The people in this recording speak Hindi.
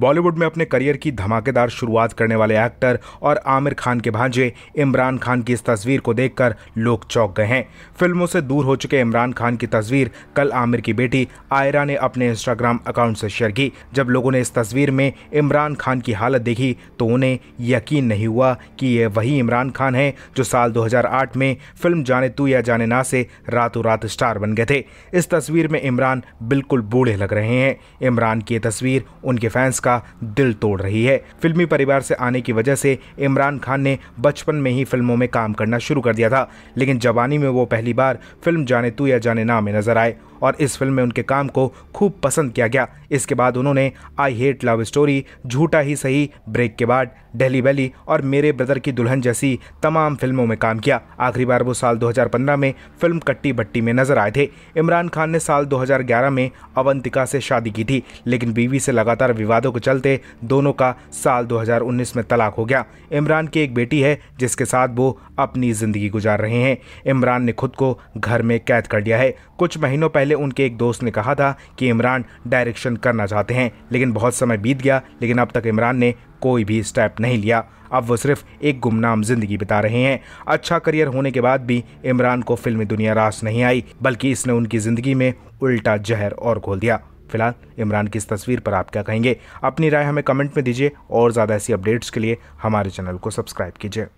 बॉलीवुड में अपने करियर की धमाकेदार शुरुआत करने वाले एक्टर और आमिर खान के भांजे इमरान खान की इस तस्वीर को देखकर लोग चौंक गए हैं फिल्मों से दूर हो चुके इमरान खान की तस्वीर कल आमिर की बेटी आयरा ने अपने इंस्टाग्राम अकाउंट से शेयर की जब लोगों ने इस तस्वीर में इमरान खान की हालत देखी तो उन्हें यकीन नहीं हुआ कि ये वही इमरान खान है जो साल दो में फिल्म जाने तू या जाने ना से रातों रात स्टार बन गए थे इस तस्वीर में इमरान बिल्कुल बूढ़े लग रहे हैं इमरान की ये तस्वीर उनके फैंस उसका दिल तोड़ रही है फिल्मी परिवार से आने की वजह से इमरान खान ने बचपन में ही फिल्मों में काम करना शुरू कर दिया था लेकिन जवानी में वो पहली बार फिल्म जाने तू या जाने ना में नजर आए और इस फिल्म में उनके काम को खूब पसंद किया गया इसके बाद उन्होंने आई हेट लव स्टोरी झूठा ही सही ब्रेक के बाद डेली वैली और मेरे ब्रदर की दुल्हन जैसी तमाम फिल्मों में काम किया आखिरी बार वो साल 2015 में फिल्म कट्टी बट्टी में नजर आए थे इमरान खान ने साल 2011 में अवंतिका से शादी की थी लेकिन बीवी से लगातार विवादों के चलते दोनों का साल 2019 में तलाक हो गया इमरान की एक बेटी है जिसके साथ वो अपनी ज़िंदगी गुजार रहे हैं इमरान ने खुद को घर में कैद कर लिया है कुछ महीनों पहले पहले उनके एक दोस्त ने कहा था कि इमरान डायरेक्शन करना चाहते हैं लेकिन बहुत समय बीत गया लेकिन अब तक इमरान ने कोई भी स्टेप नहीं लिया अब वो सिर्फ एक गुमनाम जिंदगी बिता रहे हैं अच्छा करियर होने के बाद भी इमरान को फिल्मी दुनिया रास नहीं आई बल्कि इसने उनकी ज़िंदगी में उल्टा जहर और घोल दिया फिलहाल इमरान की इस तस्वीर पर आप क्या कहेंगे अपनी राय हमें कमेंट में दीजिए और ज़्यादा ऐसी अपडेट्स के लिए हमारे चैनल को सब्सक्राइब कीजिए